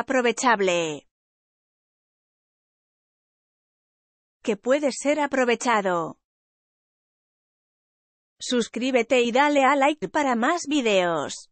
Aprovechable. Que puede ser aprovechado. Suscríbete y dale a like para más videos.